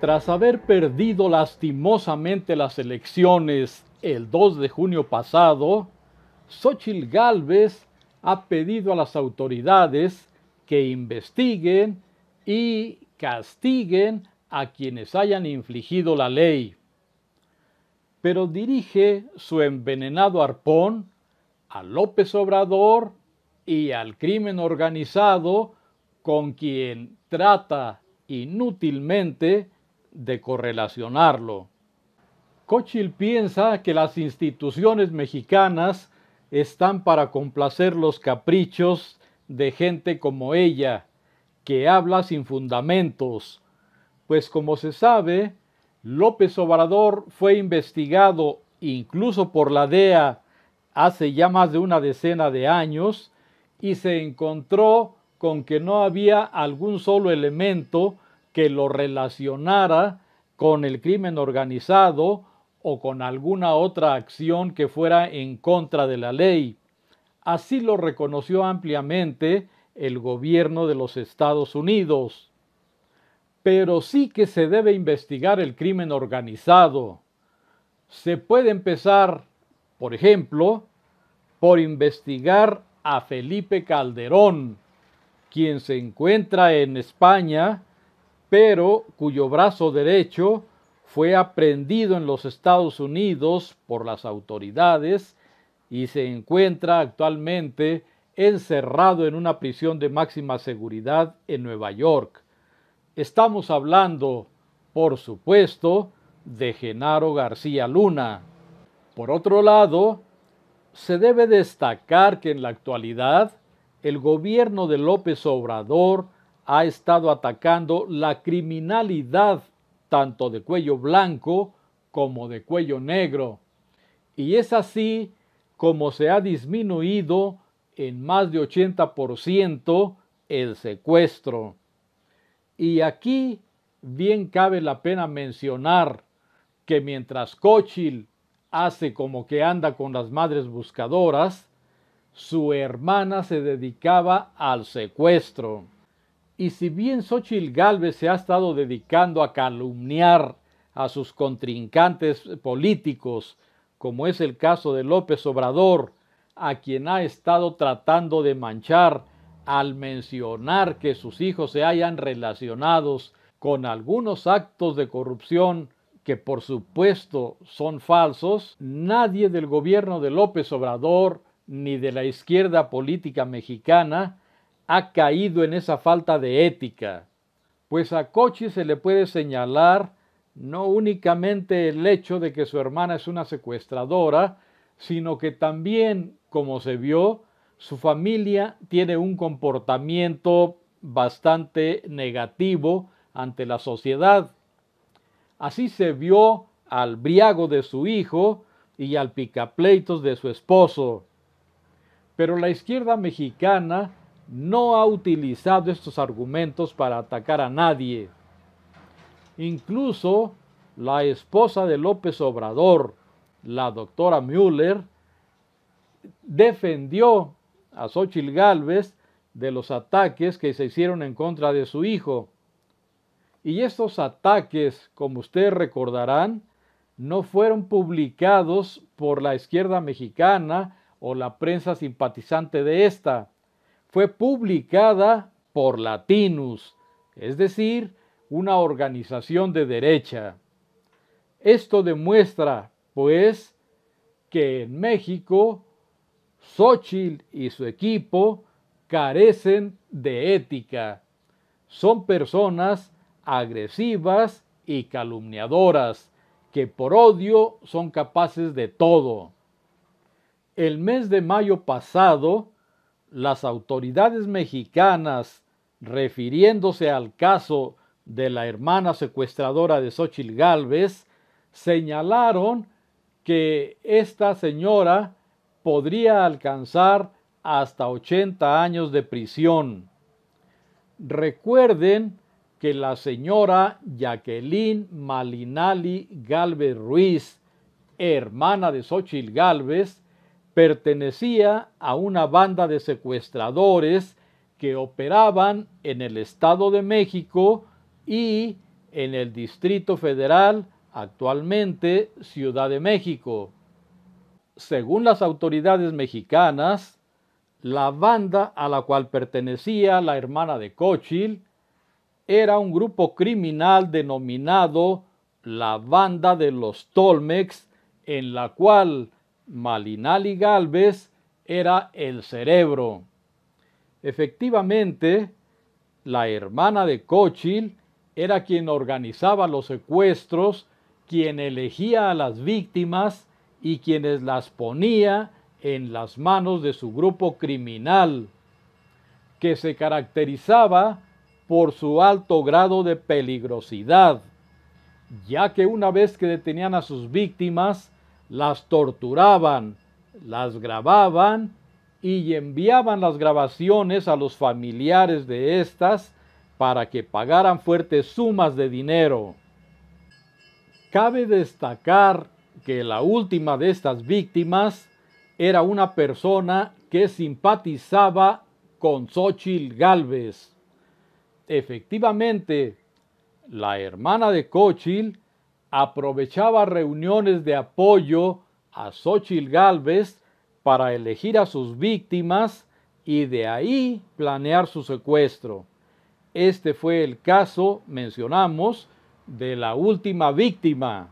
Tras haber perdido lastimosamente las elecciones el 2 de junio pasado, Xochitl Gálvez ha pedido a las autoridades que investiguen y castiguen a quienes hayan infligido la ley. Pero dirige su envenenado arpón a López Obrador y al crimen organizado con quien trata inútilmente de correlacionarlo. Cochil piensa que las instituciones mexicanas están para complacer los caprichos de gente como ella, que habla sin fundamentos, pues como se sabe, López Obrador fue investigado incluso por la DEA hace ya más de una decena de años y se encontró con que no había algún solo elemento que lo relacionara con el crimen organizado o con alguna otra acción que fuera en contra de la ley. Así lo reconoció ampliamente el gobierno de los Estados Unidos. Pero sí que se debe investigar el crimen organizado. Se puede empezar, por ejemplo, por investigar a Felipe Calderón, quien se encuentra en España pero cuyo brazo derecho fue aprendido en los Estados Unidos por las autoridades y se encuentra actualmente encerrado en una prisión de máxima seguridad en Nueva York. Estamos hablando, por supuesto, de Genaro García Luna. Por otro lado, se debe destacar que en la actualidad el gobierno de López Obrador ha estado atacando la criminalidad tanto de cuello blanco como de cuello negro. Y es así como se ha disminuido en más de 80% el secuestro. Y aquí bien cabe la pena mencionar que mientras Cochil hace como que anda con las madres buscadoras, su hermana se dedicaba al secuestro. Y si bien Xochitl Galvez se ha estado dedicando a calumniar a sus contrincantes políticos, como es el caso de López Obrador, a quien ha estado tratando de manchar al mencionar que sus hijos se hayan relacionados con algunos actos de corrupción que por supuesto son falsos, nadie del gobierno de López Obrador ni de la izquierda política mexicana ha caído en esa falta de ética, pues a Cochi se le puede señalar no únicamente el hecho de que su hermana es una secuestradora, sino que también, como se vio, su familia tiene un comportamiento bastante negativo ante la sociedad. Así se vio al briago de su hijo y al picapleitos de su esposo. Pero la izquierda mexicana no ha utilizado estos argumentos para atacar a nadie. Incluso la esposa de López Obrador, la doctora Müller, defendió a Xochitl Gálvez de los ataques que se hicieron en contra de su hijo. Y estos ataques, como ustedes recordarán, no fueron publicados por la izquierda mexicana o la prensa simpatizante de esta fue publicada por Latinus, es decir, una organización de derecha. Esto demuestra, pues, que en México, Xochitl y su equipo carecen de ética. Son personas agresivas y calumniadoras, que por odio son capaces de todo. El mes de mayo pasado, las autoridades mexicanas, refiriéndose al caso de la hermana secuestradora de Xochitl Galvez, señalaron que esta señora podría alcanzar hasta 80 años de prisión. Recuerden que la señora Jacqueline Malinali Galvez Ruiz, hermana de Xochitl Galvez, pertenecía a una banda de secuestradores que operaban en el Estado de México y en el Distrito Federal, actualmente Ciudad de México. Según las autoridades mexicanas, la banda a la cual pertenecía la hermana de Cochil era un grupo criminal denominado la Banda de los Tolmex, en la cual Malinali Galvez era el cerebro. Efectivamente, la hermana de Cochil era quien organizaba los secuestros, quien elegía a las víctimas y quienes las ponía en las manos de su grupo criminal, que se caracterizaba por su alto grado de peligrosidad, ya que una vez que detenían a sus víctimas, las torturaban, las grababan y enviaban las grabaciones a los familiares de estas para que pagaran fuertes sumas de dinero. Cabe destacar que la última de estas víctimas era una persona que simpatizaba con Xochitl Galvez. Efectivamente, la hermana de Cochil aprovechaba reuniones de apoyo a Xochitl Gálvez para elegir a sus víctimas y de ahí planear su secuestro. Este fue el caso, mencionamos, de la última víctima.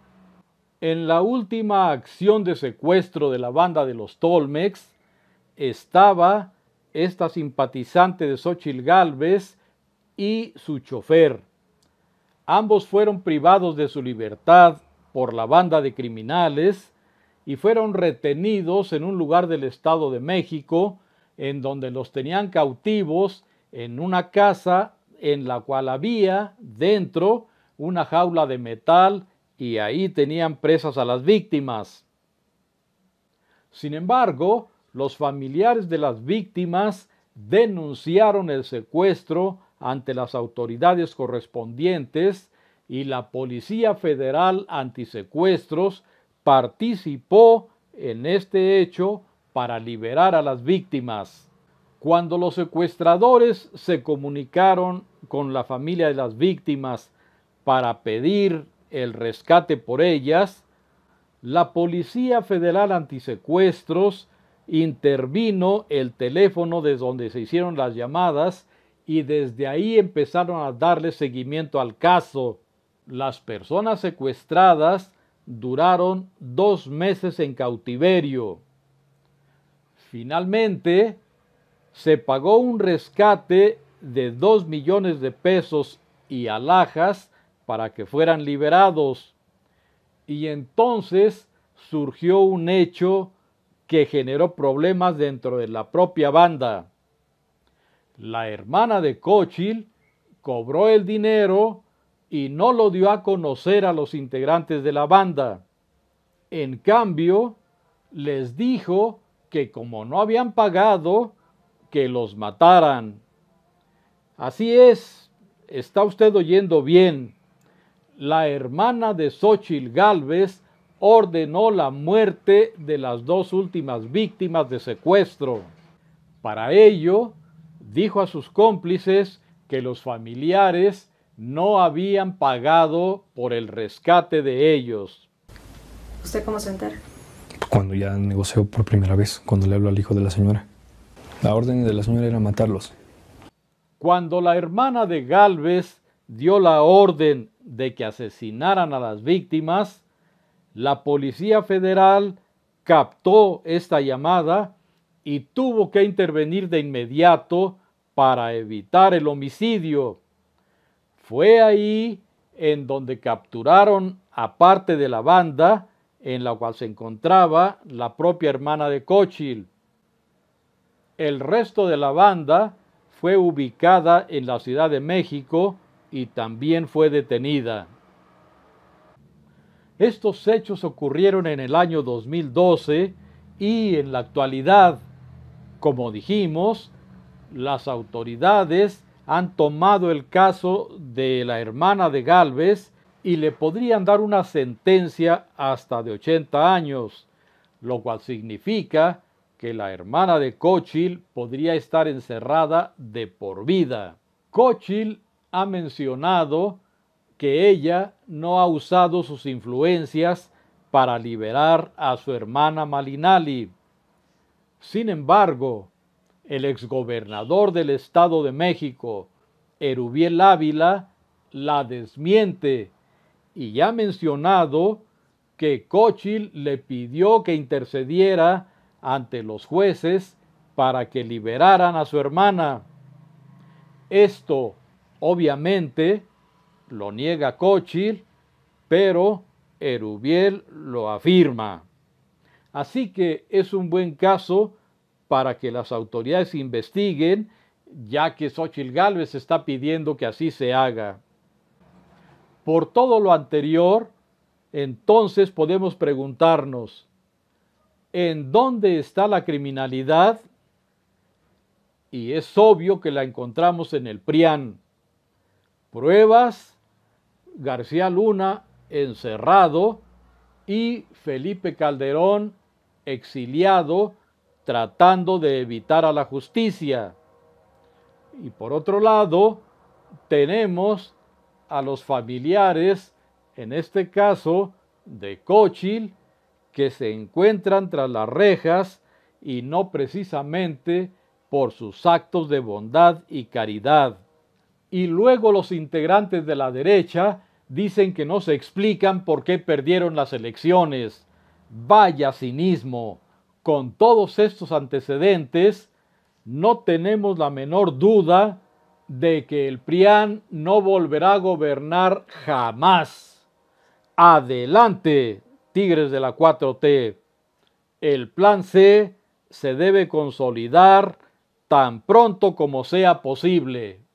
En la última acción de secuestro de la banda de los Tolmex estaba esta simpatizante de Xochitl Gálvez y su chofer. Ambos fueron privados de su libertad por la banda de criminales y fueron retenidos en un lugar del Estado de México, en donde los tenían cautivos en una casa en la cual había dentro una jaula de metal y ahí tenían presas a las víctimas. Sin embargo, los familiares de las víctimas denunciaron el secuestro ante las autoridades correspondientes y la Policía Federal Antisecuestros participó en este hecho para liberar a las víctimas. Cuando los secuestradores se comunicaron con la familia de las víctimas para pedir el rescate por ellas, la Policía Federal Antisecuestros intervino el teléfono desde donde se hicieron las llamadas y desde ahí empezaron a darle seguimiento al caso. Las personas secuestradas duraron dos meses en cautiverio. Finalmente, se pagó un rescate de dos millones de pesos y alhajas para que fueran liberados. Y entonces surgió un hecho que generó problemas dentro de la propia banda. La hermana de Cochil cobró el dinero y no lo dio a conocer a los integrantes de la banda. En cambio, les dijo que como no habían pagado, que los mataran. Así es, está usted oyendo bien. La hermana de Xochil Gálvez ordenó la muerte de las dos últimas víctimas de secuestro. Para ello, dijo a sus cómplices que los familiares no habían pagado por el rescate de ellos. ¿Usted cómo se enteró? Cuando ya negoció por primera vez, cuando le habló al hijo de la señora. La orden de la señora era matarlos. Cuando la hermana de Galvez dio la orden de que asesinaran a las víctimas, la Policía Federal captó esta llamada y tuvo que intervenir de inmediato para evitar el homicidio. Fue ahí en donde capturaron a parte de la banda en la cual se encontraba la propia hermana de Cochil. El resto de la banda fue ubicada en la Ciudad de México y también fue detenida. Estos hechos ocurrieron en el año 2012 y en la actualidad, como dijimos, las autoridades han tomado el caso de la hermana de Galvez y le podrían dar una sentencia hasta de 80 años, lo cual significa que la hermana de Cochil podría estar encerrada de por vida. Cochil ha mencionado que ella no ha usado sus influencias para liberar a su hermana Malinali. Sin embargo, el exgobernador del Estado de México, Erubiel Ávila, la desmiente y ya mencionado que Cochil le pidió que intercediera ante los jueces para que liberaran a su hermana. Esto, obviamente, lo niega Cochil, pero Erubiel lo afirma. Así que es un buen caso para que las autoridades investiguen, ya que Xochitl Gálvez está pidiendo que así se haga. Por todo lo anterior, entonces podemos preguntarnos, ¿en dónde está la criminalidad? Y es obvio que la encontramos en el PRIAN. Pruebas, García Luna encerrado y Felipe Calderón exiliado tratando de evitar a la justicia. Y por otro lado, tenemos a los familiares, en este caso de Cochil, que se encuentran tras las rejas y no precisamente por sus actos de bondad y caridad. Y luego los integrantes de la derecha dicen que no se explican por qué perdieron las elecciones. Vaya cinismo. Con todos estos antecedentes, no tenemos la menor duda de que el PRIAN no volverá a gobernar jamás. Adelante, Tigres de la 4T. El plan C se debe consolidar tan pronto como sea posible.